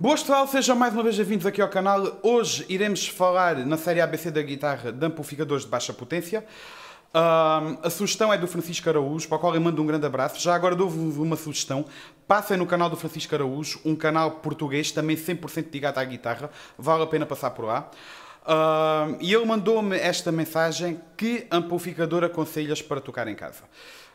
Boa pessoal, sejam mais uma vez bem-vindos aqui ao canal. Hoje iremos falar na série ABC da guitarra de amplificadores de baixa potência. a sugestão é do Francisco Araújo, para o qual eu mando um grande abraço. Já agora dou uma sugestão. Passem no canal do Francisco Araújo, um canal português também 100% ligado à guitarra. Vale a pena passar por lá. e ele mandou-me esta mensagem: que amplificador aconselhas para tocar em casa?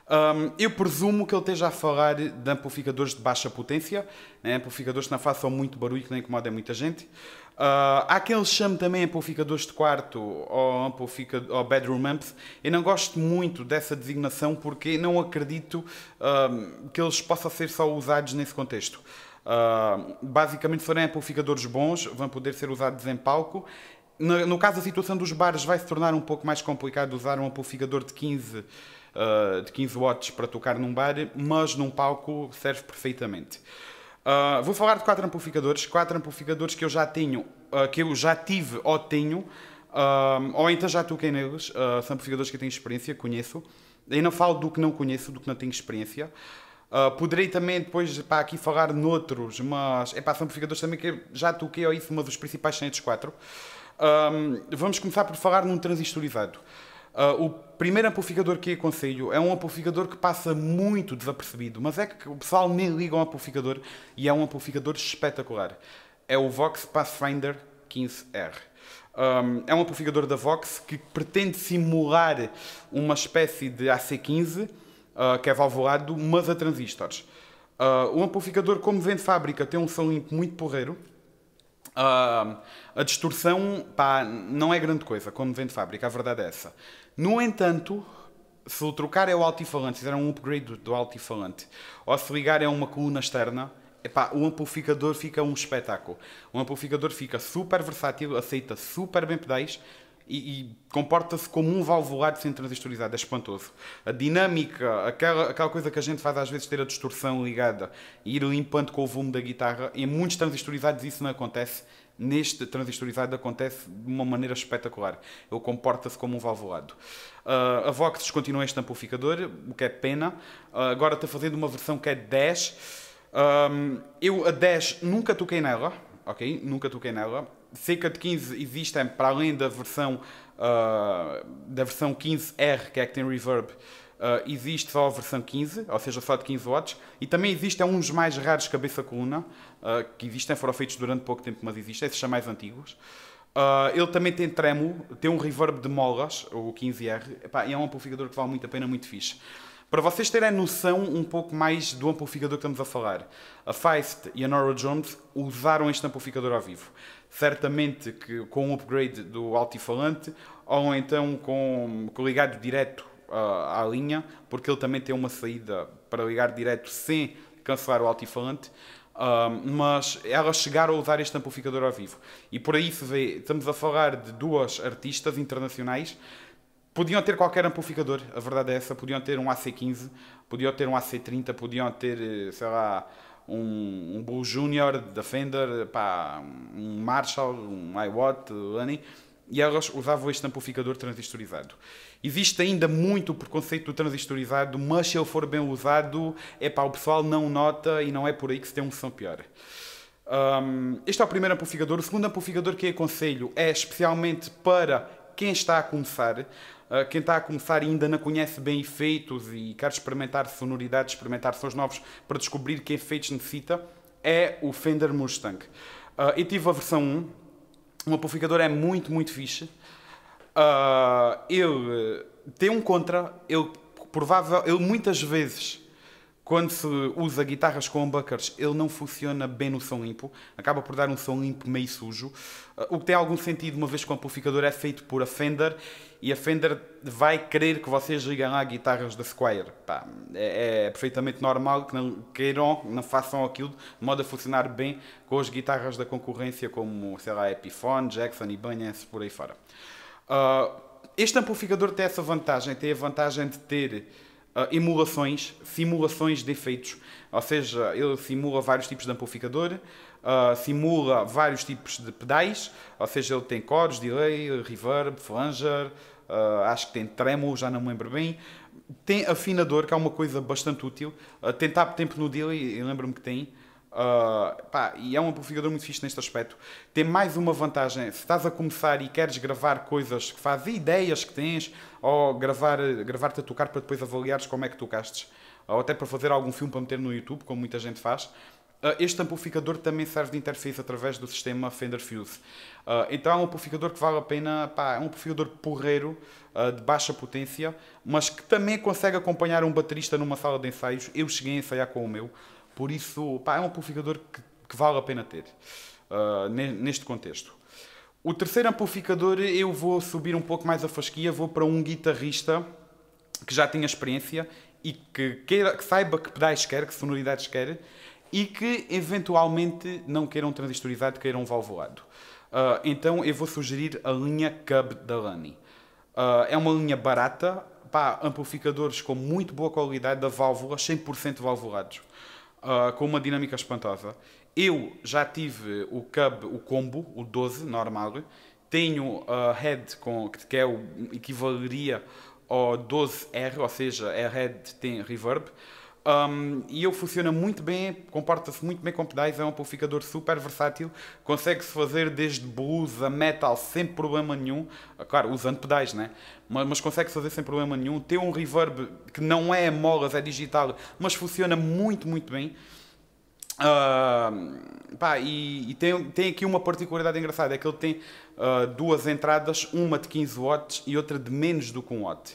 Um, eu presumo que ele esteja a falar de amplificadores de baixa potência, né? amplificadores que não façam muito barulho, que não incomodem muita gente. Uh, há quem chame também amplificadores de quarto ou, amplifica ou bedroom amps. Eu não gosto muito dessa designação porque não acredito um, que eles possam ser só usados nesse contexto. Uh, basicamente, se forem amplificadores bons, vão poder ser usados em palco no, caso, a situação dos bares vai se tornar um pouco mais complicado usar um amplificador de 15 uh, de 15 watts para tocar num bar, mas num palco serve perfeitamente. Uh, vou falar de quatro amplificadores, quatro amplificadores que eu já tenho, uh, que eu já tive ou tenho, ah, ou então já toquei neles, são amplificadores que eu tenho experiência, conheço. Eu não falo do que não conheço, do que não tenho experiência. Uh, poderei também depois para aqui falar noutros, mas é para amplificadores também que já toquei ou isso, uma dos principais são estes quatro. Um, vamos começar por falar num transistorizado. Uh, o primeiro amplificador que aconselho é um amplificador que passa muito desapercebido, mas é que o pessoal nem liga ao amplificador e é um amplificador espetacular. É o Vox Pathfinder 15R. Um, é um amplificador da Vox que pretende simular uma espécie de AC15, uh, ah, que é valvulado, mas a transistores. Uh, o amplificador, como vem de fábrica, tem um som limpo muito porreiro. Uh, a distorção, pá, não é grande coisa, como vem de fábrica, a verdade é essa. No entanto, se o trocar é o altifalante, fizer um upgrade do altifalante, ou se ligar é uma coluna externa, epá, o amplificador fica um espetáculo. O amplificador fica super versátil, aceita super bem pedais e, e comporta-se como um valvulado sem transistorizado, é espantoso. A dinâmica, aquela, aquela coisa que a gente faz às vezes ter a distorção ligada e ir limpando com o volume da guitarra, em muitos transistorizados isso não acontece neste transistorizado acontece de uma maneira espetacular. Ele comporta-se como um valvulado. Uh, ah, a Vox descontinua este amplificador, o que é pena. Uh, agora está fazendo uma versão que é 10. Um, eu, a 10, nunca toquei nela, ok? Nunca toquei nela. Cerca de 15 existem, é para além da versão, uh, da versão 15R, que é que tem reverb, Uh, existe só a versão 15, ou seja, só de 15 watts, e também existe é um dos mais raros cabeça-coluna, uh, que existem, foram feitos durante pouco tempo, mas existem, esses são mais antigos. Uh, ele também tem tremo, tem um reverb de molas, o 15R, Epá, é um amplificador que vale muito a pena, muito fixe. Para vocês terem noção um pouco mais do amplificador que estamos a falar, a Feist e a Nora Jones usaram este amplificador ao vivo. Certamente que com um upgrade do altifalante, ou então com, com ligado direto ah, à linha, porque ele também tem uma saída para ligar direto sem cancelar o altifalante. Ah, mas elas chegaram a usar este amplificador ao vivo. E por aí se vê, estamos a falar de duas artistas internacionais. Podiam ter qualquer amplificador, a verdade é essa. Podiam ter um AC15, podiam ter um AC30, podiam ter, eh, sei lá, um, um Bull Junior Defender, Fender, pá, um Marshall, um iWatt, Lenny e elas usavam este amplificador transistorizado. Existe ainda muito o preconceito do transistorizado, mas se ele for bem usado, é para o pessoal não nota e não é por aí que se tem um som pior. Um, este é o primeiro amplificador. O segundo amplificador que aconselho é especialmente para quem está a começar. Uh, quem está a começar e ainda não conhece bem efeitos e quer experimentar sonoridades, experimentar sons novos para descobrir que efeitos necessita, é o Fender Mustang. Uh, eu tive a versão 1, um amplificador é muito, muito fixe. Uh, ele eh, tem um contra, ele provável, ele muitas vezes quando se usa guitarras com humbuckers, ele não funciona bem no som limpo, acaba por dar um som limpo meio sujo, uh, o que tem algum sentido, uma vez que o amplificador é feito por a Fender, e a Fender vai querer que vocês ligam lá guitarras da Squire. Pá, é, é, perfeitamente normal que não queiram, não façam aquilo, de modo a funcionar bem com as guitarras da concorrência, como, sei lá, Epiphone, Jackson e Bunyan's, por aí fora. Uh, este amplificador tem essa vantagem, tem a vantagem de ter Uh, emulações, simulações de efeitos, ou seja, ele simula vários tipos de amplificador, uh, simula vários tipos de pedais, ou seja, ele tem cores, delay, reverb, flanger, uh, acho que tem tremolo, já não me lembro bem. Tem afinador, que é uma coisa bastante útil. Uh, tem tap tempo no delay, lembro-me que tem. Uh, pá, e é um amplificador muito fixe neste aspecto. Tem mais uma vantagem: se estás a começar e queres gravar coisas que fazes, ideias que tens, ou gravar, gravar-te a tocar para depois avaliares como é que tocastes, ou até para fazer algum filme para meter no YouTube, como muita gente faz. Uh, este amplificador também serve de interface através do sistema Fender Fuse. Uh, então é um amplificador que vale a pena, pá, é um amplificador porreiro, de baixa potência, mas que também consegue acompanhar um baterista numa sala de ensaios. Eu cheguei a ensaiar com o meu. Por isso, pá, é um amplificador que, que vale a pena ter uh, neste contexto. O terceiro amplificador eu vou subir um pouco mais a fasquia, vou para um guitarrista que já tenha experiência e que, queira, que saiba que pedais quer, que sonoridades quer e que eventualmente não queiram um transistorizado, queiram um valvoado. Uh, então eu vou sugerir a linha Cub da Lani. Uh, é uma linha barata, pá, amplificadores com muito boa qualidade da válvula, 100% valvulados uh, com uma dinâmica espantosa. Eu já tive o cub, o combo, o 12 normal. Tenho a uh, head, com, que é o equivaleria ao 12R, ou seja, a head tem reverb. Um, e ele funciona muito bem, comporta-se muito bem com pedais, é um amplificador super versátil, consegue-se fazer desde blues a metal sem problema nenhum, ah, claro, usando pedais, né? mas, mas consegue-se fazer sem problema nenhum. Tem um reverb que não é molas, é digital, mas funciona muito, muito bem. Uh, pá, e, e tem, tem, aqui uma particularidade engraçada: é que ele tem uh, duas entradas, uma de 15 watts e outra de menos do que 1 watt.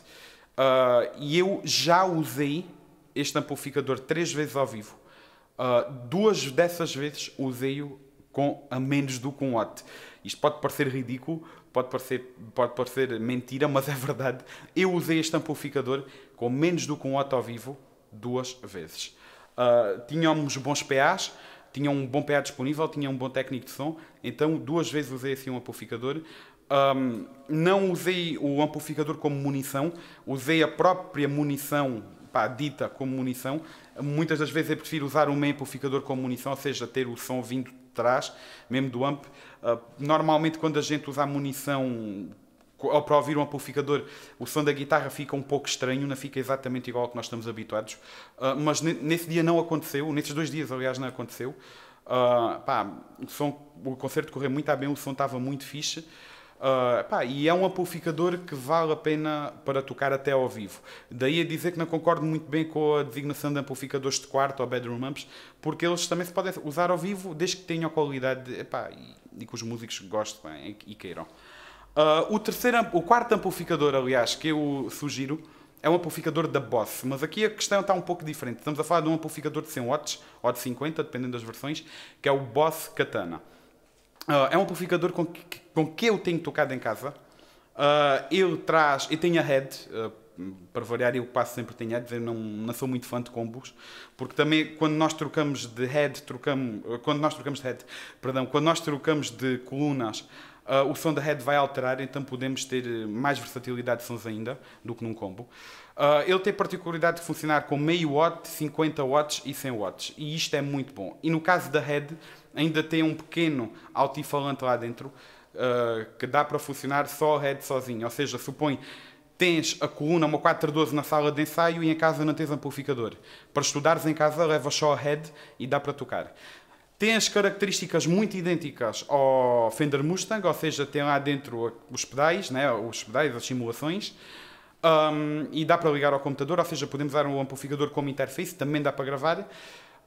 Uh, e eu já usei este amplificador três vezes ao vivo. Uh, duas dessas vezes usei-o com a menos do que um watt. Isto pode parecer ridículo, pode parecer, pode parecer mentira, mas é verdade. Eu usei este amplificador com menos do que um watt ao vivo duas vezes. Uh, tínhamos bons PAs, tinha um bom PA disponível, tinha um bom técnico de som, então duas vezes usei assim um amplificador. Um, não usei o amplificador como munição, usei a própria munição pá, dita como munição. Muitas das vezes eu é prefiro usar um amplificador como munição, ou seja, ter o som vindo de trás, mesmo do amp. Ah, normalmente, quando a gente usa a munição ou para ouvir um amplificador, o som da guitarra fica um pouco estranho, não fica exatamente igual ao que nós estamos habituados. Uh, mas nesse dia não aconteceu, nesses dois dias, aliás, não aconteceu. Uh, pá, o, som, o concerto correu muito bem, o som estava muito fixe. Uh, pá, e é um amplificador que vale a pena para tocar até ao vivo. Daí a dizer que não concordo muito bem com a designação de amplificadores de quarto ou bedroom amps, porque eles também se podem usar ao vivo desde que tenham qualidade de, epá, e, e, que os músicos gostem e, e queiram. Uh, o, terceiro, o quarto amplificador, aliás, que eu sugiro, é um amplificador da Boss, mas aqui a questão está um pouco diferente. Estamos a falar de um amplificador de 100 watts ou de 50, dependendo das versões, que é o Boss Katana. Uh, é um amplificador com que, com que eu tenho tocado em casa. Uh, eu traz, e tenho a head, uh, ah, para variar eu passo sempre tenho heads, eu não, não sou muito fã de combos, porque também quando nós trocamos de head, trocamos, quando nós trocamos de head, perdão, quando nós trocamos de colunas, Uh, o head vai alterar, então podemos ter eh, mais versatilidade de sons ainda do que num combo. Uh, ele tem particularidade de funcionar com meio watt, 50 watts e 100 watts. E isto é muito bom. E no caso da Head, ainda tem um pequeno altifalante lá dentro uh, que dá para funcionar só a Head sozinho. Ou seja, supõe tens a coluna, uma 412 na sala de ensaio e em casa não tens amplificador. Para estudares em casa, leva só a Head e dá para tocar. Tem as características muito idênticas ao Fender Mustang, ou seja, tem lá dentro os pedais, né? os pedais, as simulações, um, e dá para ligar ao computador, ou seja, podemos usar um amplificador como interface, também dá para gravar.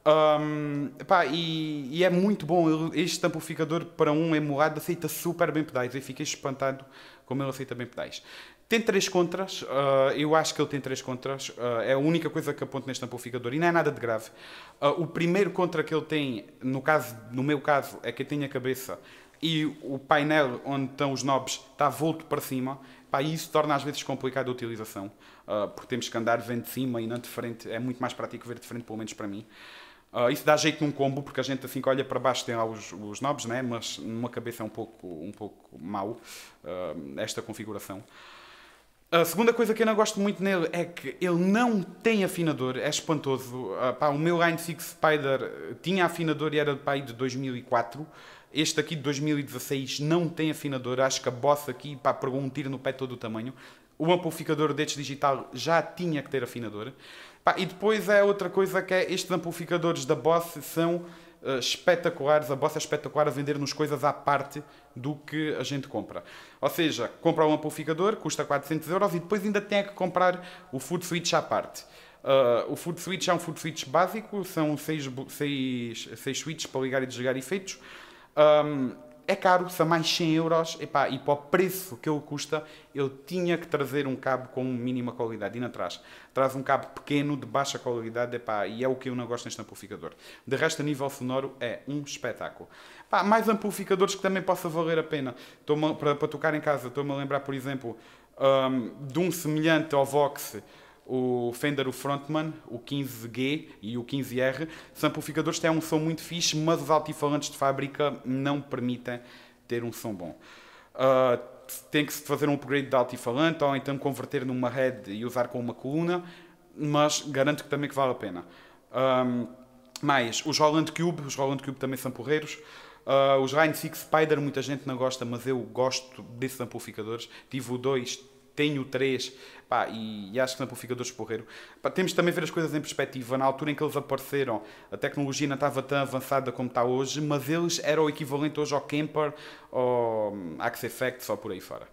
Um, pá, e, e, é muito bom este amplificador para um emulado aceita super bem pedais. Eu fiquei espantado como ele aceita bem pedais. Tem três contras, uh, eu acho que ele tem três contras, uh, é a única coisa que aponto neste amplificador e não é nada de grave. Uh, o primeiro contra que ele tem, no, caso, no meu caso, é que eu tenho a cabeça e o painel onde estão os knobs está volto para cima, pá, isso torna às vezes complicado a utilização, porque temos que andar vendo de cima e não de frente, é muito mais prático ver de frente, pelo menos para mim. Uh, isso dá jeito num combo, porque a gente assim que olha para baixo tem lá os, os nobres, né? mas numa cabeça é um pouco, um pouco mau uh, esta configuração. A segunda coisa que eu não gosto muito nele é que ele não tem afinador, é espantoso. Ah, pá, o meu Line 6 Spider eh, tinha afinador e era pá, de 2004. Este aqui de 2016 não tem afinador, acho que a boss aqui pá, pegou um tiro no pé todo o tamanho. O amplificador deste digital já tinha que ter afinador. Pá, e depois é outra coisa que é estes amplificadores da Boss são uh, espetaculares, a bossa espetacular a vender-nos coisas à parte do que a gente compra. Ou seja, compra um amplificador, custa 400 euros e depois ainda tem que comprar o food switch à parte. Uh, o food switch é um food switch básico, são seis, seis, seis switches para ligar e desligar efeitos. Um, é caro, são mais 100 euros, e para o preço que ele custa, eu tinha que trazer um cabo com mínima qualidade. E não traz. Traz um cabo pequeno, de baixa qualidade, epá, e é o que eu não gosto neste amplificador. De resto, a nível sonoro, é um espetáculo. mais amplificadores que também possa valer a pena. Para, para, tocar em casa, estou-me a lembrar, por exemplo, um, de um semelhante ao Vox, o Fender, o Frontman, o 15G e o 15R, os amplificadores têm um som muito fixe, mas os altifalantes de fábrica não permitem ter um som bom. Uh, tem que se fazer um upgrade de altifalante ou então converter numa head e usar com uma coluna, mas garanto que também que vale a pena. Um, ah, mais, os Roland Cube, os Roland Cube também são porreiros. Uh, os Rhine 6 Spider, muita gente não gosta, mas eu gosto desses amplificadores. Tive o 2, tenho três, pá, e, e, acho que na Amplificadores é Porreiro. Pá, temos também ver as coisas em perspectiva. Na altura em que eles apareceram, a tecnologia não estava tão avançada como está hoje, mas eles eram o equivalente hoje ao Kemper, ou hum, Axe Effect, só por aí fora.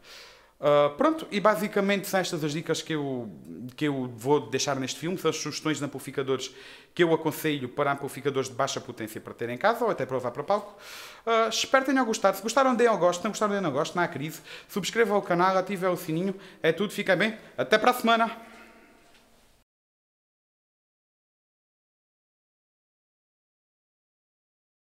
Uh, pronto, e basicamente são estas as dicas que eu, que eu vou deixar neste filme, são as sugestões de amplificadores que eu aconselho para amplificadores de baixa potência para ter em casa ou até para levar para palco. Uh, espero tenham gostado. Se gostaram, deem ao gosto. Se não gostaram, deem ao gosto. Não há crise. Subscrevam o canal, ativem o sininho. É tudo. Fiquem bem. Até para a semana.